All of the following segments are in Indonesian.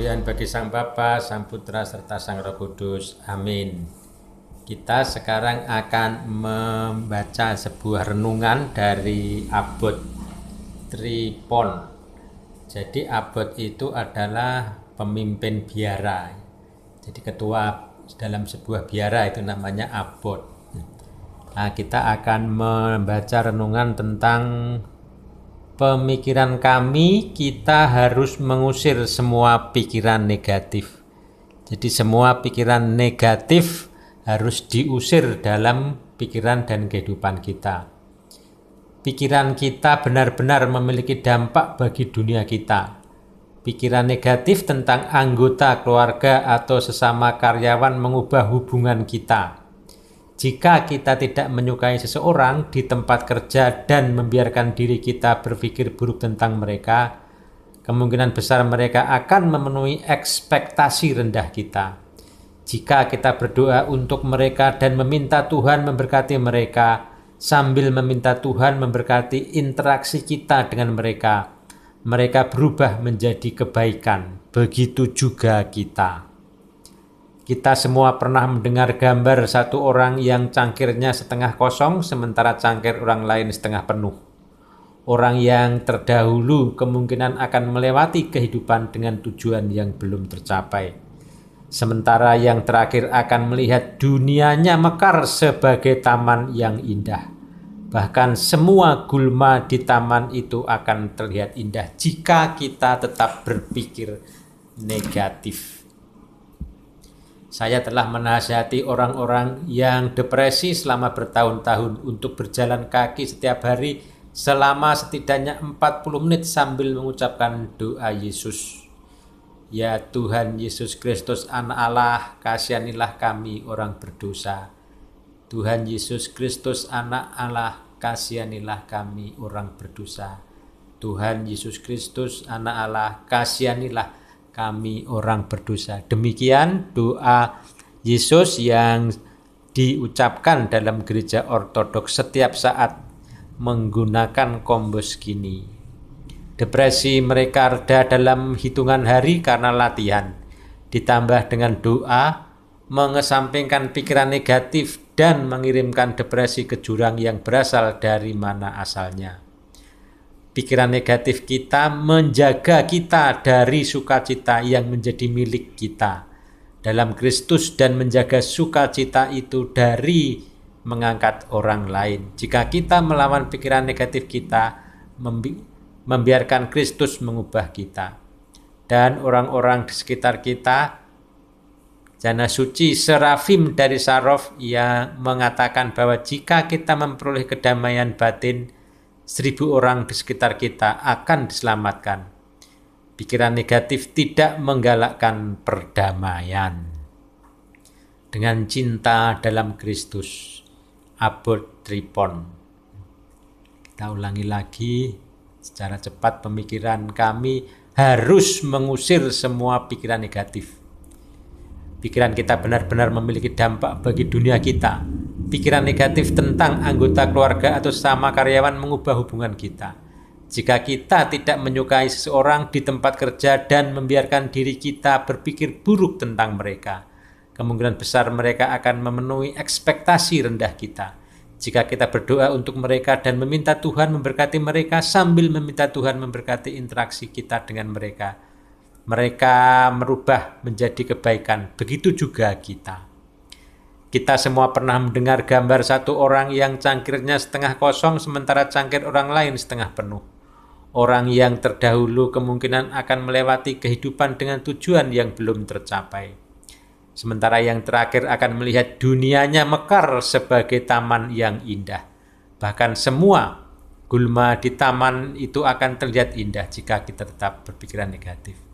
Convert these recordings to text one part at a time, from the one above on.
kemuliaan bagi Sang Bapa, Sang Putra, serta Sang Roh Kudus. Amin. Kita sekarang akan membaca sebuah renungan dari Abot Tripon. Jadi Abot itu adalah pemimpin biara. Jadi ketua dalam sebuah biara itu namanya Abot. Nah, kita akan membaca renungan tentang pemikiran kami, kita harus mengusir semua pikiran negatif. Jadi, semua pikiran negatif harus diusir dalam pikiran dan kehidupan kita. Pikiran kita benar-benar memiliki dampak bagi dunia kita. Pikiran negatif tentang anggota keluarga atau sesama karyawan mengubah hubungan kita jika kita tidak menyukai seseorang di tempat kerja dan membiarkan diri kita berpikir buruk tentang mereka, kemungkinan besar mereka akan memenuhi ekspektasi rendah kita. Jika kita berdoa untuk mereka dan meminta Tuhan memberkati mereka, sambil meminta Tuhan memberkati interaksi kita dengan mereka, mereka berubah menjadi kebaikan. Begitu juga kita. Kita semua pernah mendengar gambar satu orang yang cangkirnya setengah kosong sementara cangkir orang lain setengah penuh. Orang yang terdahulu kemungkinan akan melewati kehidupan dengan tujuan yang belum tercapai. Sementara yang terakhir akan melihat dunianya mekar sebagai taman yang indah. Bahkan semua gulma di taman itu akan terlihat indah jika kita tetap berpikir negatif saya telah menasihati orang-orang yang depresi selama bertahun-tahun untuk berjalan kaki setiap hari selama setidaknya 40 menit sambil mengucapkan doa Yesus. Ya Tuhan Yesus Kristus anak Allah, kasihanilah kami orang berdosa. Tuhan Yesus Kristus anak Allah, kasihanilah kami orang berdosa. Tuhan Yesus Kristus anak Allah, kasihanilah kami orang berdosa. Demikian doa Yesus yang diucapkan dalam gereja ortodoks setiap saat menggunakan kombos kini. Depresi mereka reda dalam hitungan hari karena latihan, ditambah dengan doa, mengesampingkan pikiran negatif dan mengirimkan depresi ke jurang yang berasal dari mana asalnya pikiran negatif kita menjaga kita dari sukacita yang menjadi milik kita dalam Kristus dan menjaga sukacita itu dari mengangkat orang lain. Jika kita melawan pikiran negatif kita, membi membiarkan Kristus mengubah kita. Dan orang-orang di sekitar kita, Jana Suci Serafim dari Sarof yang mengatakan bahwa jika kita memperoleh kedamaian batin, seribu orang di sekitar kita akan diselamatkan. Pikiran negatif tidak menggalakkan perdamaian. Dengan cinta dalam Kristus, Abbot Tripon. Kita ulangi lagi secara cepat pemikiran kami harus mengusir semua pikiran negatif. Pikiran kita benar-benar memiliki dampak bagi dunia kita, Pikiran negatif tentang anggota keluarga atau sama karyawan mengubah hubungan kita. Jika kita tidak menyukai seseorang di tempat kerja dan membiarkan diri kita berpikir buruk tentang mereka, kemungkinan besar mereka akan memenuhi ekspektasi rendah kita. Jika kita berdoa untuk mereka dan meminta Tuhan memberkati mereka sambil meminta Tuhan memberkati interaksi kita dengan mereka, mereka merubah menjadi kebaikan. Begitu juga kita. Kita semua pernah mendengar gambar satu orang yang cangkirnya setengah kosong sementara cangkir orang lain setengah penuh. Orang yang terdahulu kemungkinan akan melewati kehidupan dengan tujuan yang belum tercapai. Sementara yang terakhir akan melihat dunianya mekar sebagai taman yang indah. Bahkan semua gulma di taman itu akan terlihat indah jika kita tetap berpikiran negatif.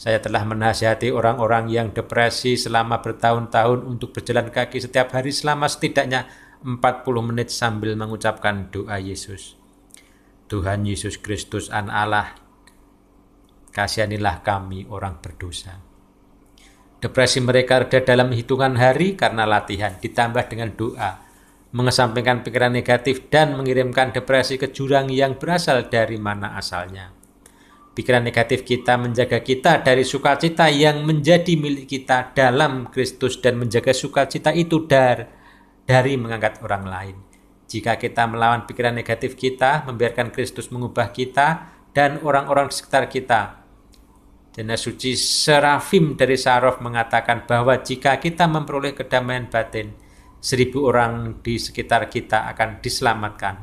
Saya telah menasihati orang-orang yang depresi selama bertahun-tahun untuk berjalan kaki setiap hari selama setidaknya 40 menit sambil mengucapkan doa Yesus. Tuhan Yesus Kristus an Allah, kasihanilah kami orang berdosa. Depresi mereka reda dalam hitungan hari karena latihan ditambah dengan doa, mengesampingkan pikiran negatif dan mengirimkan depresi ke jurang yang berasal dari mana asalnya pikiran negatif kita, menjaga kita dari sukacita yang menjadi milik kita dalam Kristus dan menjaga sukacita itu dar dari mengangkat orang lain. Jika kita melawan pikiran negatif kita, membiarkan Kristus mengubah kita dan orang-orang di sekitar kita. Jana suci Serafim dari Sarof mengatakan bahwa jika kita memperoleh kedamaian batin, seribu orang di sekitar kita akan diselamatkan.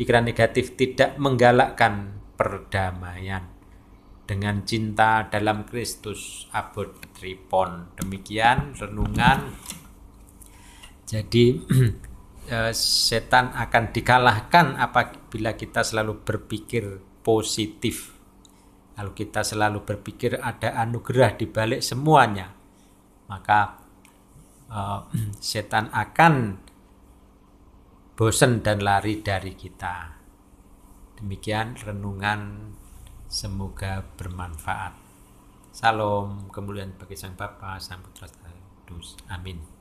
Pikiran negatif tidak menggalakkan perdamaian dengan cinta dalam Kristus abot tripon demikian renungan jadi eh, setan akan dikalahkan apabila kita selalu berpikir positif kalau kita selalu berpikir ada anugerah di balik semuanya maka uh, setan akan bosan dan lari dari kita. Demikian renungan Semoga bermanfaat. Salam kemuliaan bagi Sang Bapa, Sang Putra, Sang Amin.